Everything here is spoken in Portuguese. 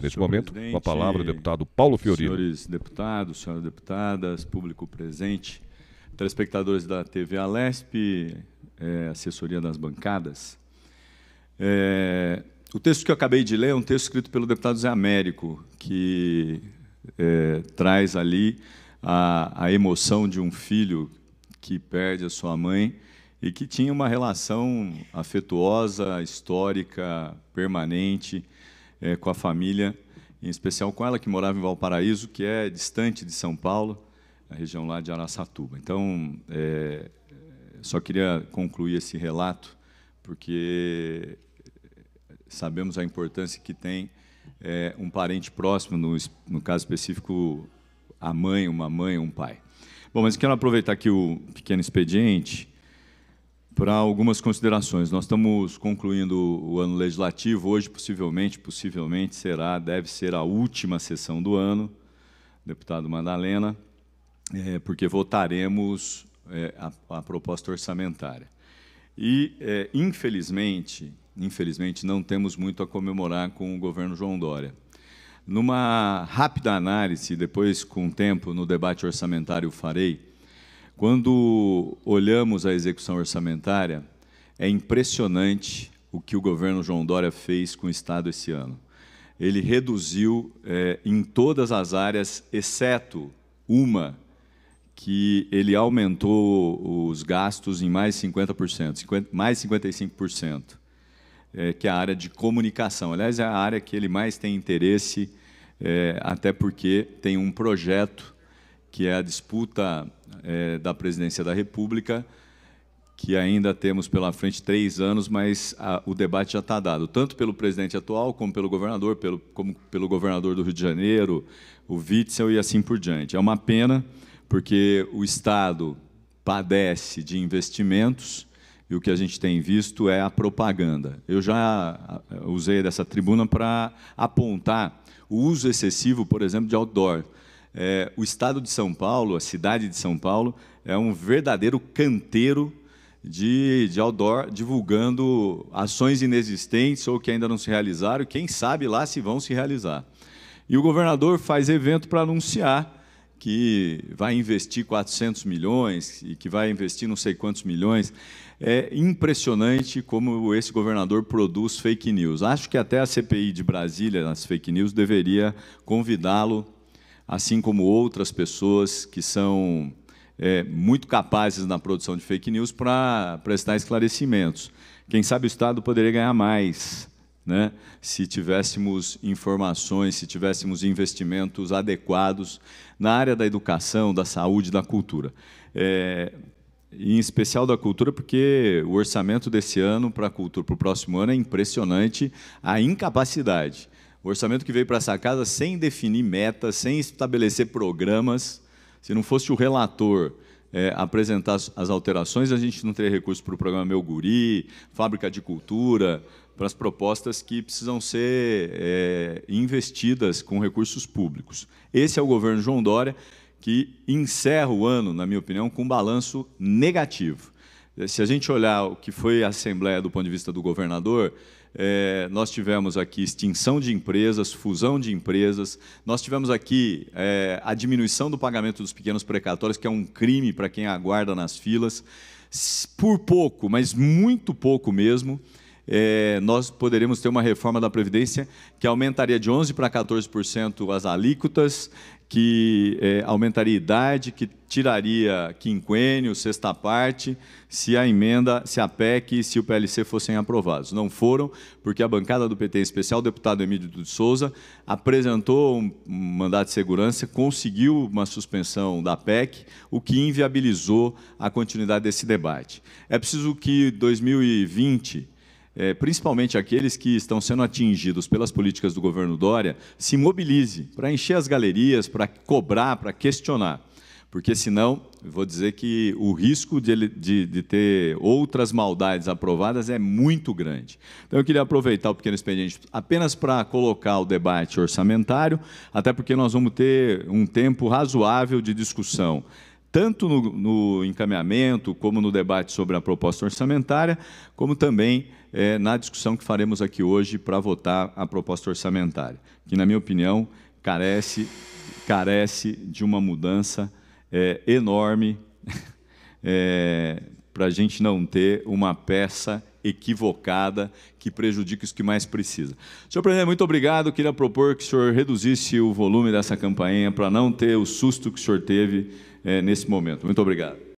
Neste Senhor momento, com a palavra, deputado Paulo Fiorino. Senhores deputados, senhoras deputadas, público presente, telespectadores da TV Alesp, é, assessoria das bancadas. É, o texto que eu acabei de ler é um texto escrito pelo deputado Zé Américo, que é, traz ali a, a emoção de um filho que perde a sua mãe e que tinha uma relação afetuosa, histórica, permanente é, com a família, em especial com ela que morava em Valparaíso, que é distante de São Paulo, a região lá de Araçatuba. Então, é, só queria concluir esse relato, porque sabemos a importância que tem é, um parente próximo, no, no caso específico, a mãe, uma mãe, um pai. Bom, mas quero aproveitar aqui o pequeno expediente para algumas considerações. Nós estamos concluindo o ano legislativo. Hoje, possivelmente, possivelmente será, deve ser a última sessão do ano, deputado Madalena, é, porque votaremos é, a, a, proposta orçamentária. E, é, infelizmente, infelizmente, não temos muito a comemorar com o governo João Dória. Numa rápida análise, depois, com o tempo, no debate orçamentário farei, quando olhamos a execução orçamentária, é impressionante o que o governo João Dória fez com o Estado esse ano. Ele reduziu é, em todas as áreas, exceto uma, que ele aumentou os gastos em mais 50%, 50 mais 55%, é, eh, que é a área de comunicação. Aliás, é a área que ele mais tem interesse, é, até porque tem um projeto que é a disputa é, da presidência da República, que ainda temos pela frente três anos, mas a, o debate já está dado, tanto pelo presidente atual, como pelo governador, pelo, como pelo governador do Rio de Janeiro, o Witzel e assim por diante. É uma pena, porque o Estado padece de investimentos e o que a gente tem visto é a propaganda. Eu já usei dessa tribuna para apontar o uso excessivo, por exemplo, de outdoor. É, o estado de São Paulo, a cidade de São Paulo, é um verdadeiro canteiro de, de outdoor divulgando ações inexistentes ou que ainda não se realizaram, quem sabe lá se vão se realizar. E o governador faz evento para anunciar que vai investir 400 milhões e que vai investir não sei quantos milhões. É impressionante como esse governador produz fake news. Acho que até a CPI de Brasília, nas fake news, deveria convidá-lo assim como outras pessoas que são é, muito capazes na produção de fake news para prestar esclarecimentos. Quem sabe o Estado poderia ganhar mais. Né? se tivéssemos informações, se tivéssemos investimentos adequados na área da educação, da saúde, da cultura. É, em especial da cultura, porque o orçamento desse ano para a cultura para o próximo ano é impressionante a incapacidade o orçamento que veio para essa casa sem definir metas, sem estabelecer programas. Se não fosse o relator é, apresentar as alterações, a gente não teria recurso para o programa Meu Guri, Fábrica de Cultura, para as propostas que precisam ser é, investidas com recursos públicos. Esse é o governo João Dória, que encerra o ano, na minha opinião, com um balanço negativo. Eh, se a gente olhar o que foi a Assembleia do ponto de vista do governador, é, nós tivemos aqui extinção de empresas, fusão de empresas, nós tivemos aqui é, a diminuição do pagamento dos pequenos precatórios, que é um crime para quem aguarda nas filas, por pouco, mas muito pouco mesmo, é, nós poderemos ter uma reforma da Previdência que aumentaria de 11% para 14% as alíquotas, que é, aumentaria a idade, que tiraria quinquênio, sexta parte, se a emenda, se a PEC e se o PLC fossem aprovados. Não foram, porque a bancada do PT, em especial o deputado Emílio de Souza, apresentou um mandato de segurança, conseguiu uma suspensão da PEC, o que inviabilizou a continuidade desse debate. É preciso que 2020 é, principalmente aqueles que estão sendo atingidos pelas políticas do governo Dória, se mobilize para encher as galerias, para cobrar, para questionar. Porque, senão, vou dizer que o risco de, de, de, ter outras maldades aprovadas é muito grande. Então, eu queria aproveitar o pequeno expediente apenas para colocar o debate orçamentário, até porque nós vamos ter um tempo razoável de discussão tanto no, no, encaminhamento, como no debate sobre a proposta orçamentária, como também é, na discussão que faremos aqui hoje para votar a proposta orçamentária, que, na minha opinião, carece, carece de uma mudança é, enorme, é, para a gente não ter uma peça equivocada que prejudique os que mais precisam. Senhor presidente, muito obrigado. queria propor que o senhor reduzisse o volume dessa campainha para não ter o susto que o senhor teve é, nesse momento. Muito obrigado.